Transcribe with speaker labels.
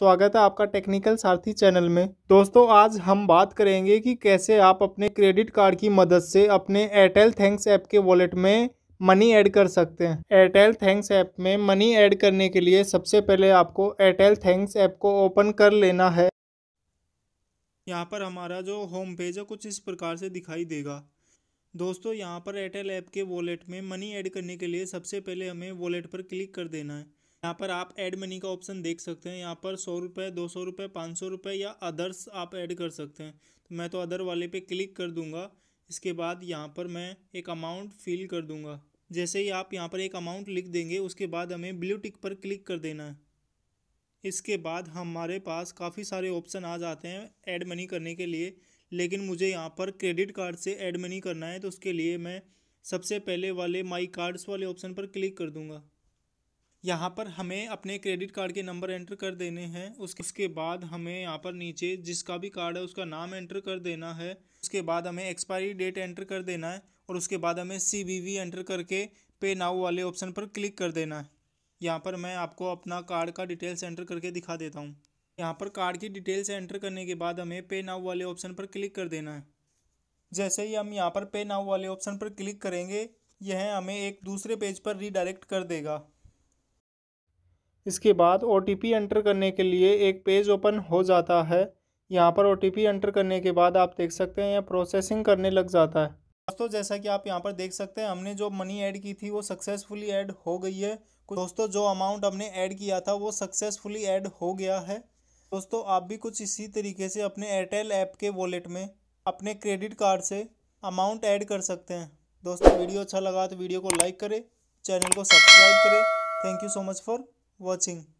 Speaker 1: स्वागत है आपका टेक्निकल सारथी चैनल में दोस्तों आज हम बात करेंगे कि कैसे आप अपने क्रेडिट कार्ड की मदद से अपने एयरटेल थैंक्स ऐप के वॉलेट में मनी ऐड कर सकते हैं एयरटेल थैंक्स ऐप में मनी ऐड करने के लिए सबसे पहले आपको एयरटेल थैंक्स ऐप को ओपन कर लेना है यहाँ पर हमारा जो होम पेज है कुछ इस प्रकार से दिखाई देगा दोस्तों यहाँ पर एयरटेल ऐप के वॉलेट में मनी ऐड करने के लिए सबसे पहले हमें वॉलेट पर क्लिक कर देना है यहाँ पर आप ऐड मनी का ऑप्शन देख सकते हैं यहाँ पर सौ रुपये दो सौ रुपये पाँच सौ रुपये या अदर्स आप ऐड कर सकते हैं तो मैं तो अदर वाले पे क्लिक कर दूंगा इसके बाद यहाँ पर मैं एक अमाउंट फिल कर दूंगा जैसे ही आप यहाँ पर एक अमाउंट लिख देंगे उसके बाद हमें ब्लू टिक पर क्लिक कर देना है इसके बाद हमारे पास काफ़ी सारे ऑप्शन आ जाते हैं ऐड मनी करने के लिए लेकिन मुझे यहाँ पर क्रेडिट कार्ड से ऐड मनी करना है तो उसके लिए मैं सबसे पहले वाले माई कार्ड्स वाले ऑप्शन पर क्लिक कर दूंगा यहाँ पर हमें अपने क्रेडिट कार्ड के नंबर एंटर कर देने हैं उसके उसके बाद हमें यहाँ पर नीचे जिसका भी कार्ड है उसका नाम एंटर कर देना है उसके बाद हमें एक्सपायरी डेट एंटर कर देना है और उसके बाद हमें सी वी एंटर करके पे नाउ वाले ऑप्शन पर क्लिक कर देना है यहाँ पर मैं आपको अपना कार्ड का डिटेल्स एंटर करके दिखा देता हूँ यहाँ पर कार्ड की डिटेल्स एंटर करने के बाद हमें पे नाउ वाले ऑप्शन पर क्लिक कर देना है जैसे ही हम यहाँ पर पे नाउ वाले ऑप्शन पर क्लिक करेंगे यह हमें एक दूसरे पेज पर रीडायरेक्ट कर देगा इसके बाद ओ एंटर करने के लिए एक पेज ओपन हो जाता है यहाँ पर ओ एंटर करने के बाद आप देख सकते हैं यह प्रोसेसिंग करने लग जाता है दोस्तों जैसा कि आप यहाँ पर देख सकते हैं हमने जो मनी ऐड की थी वो सक्सेसफुली ऐड हो गई है दोस्तों जो अमाउंट हमने ऐड किया था वो सक्सेसफुली ऐड हो गया है दोस्तों आप भी कुछ इसी तरीके से अपने एयरटेल ऐप के वॉलेट में अपने क्रेडिट कार्ड से अमाउंट ऐड कर सकते हैं दोस्तों वीडियो अच्छा लगा तो वीडियो को लाइक करें चैनल को सब्सक्राइब करें thank you so much for watching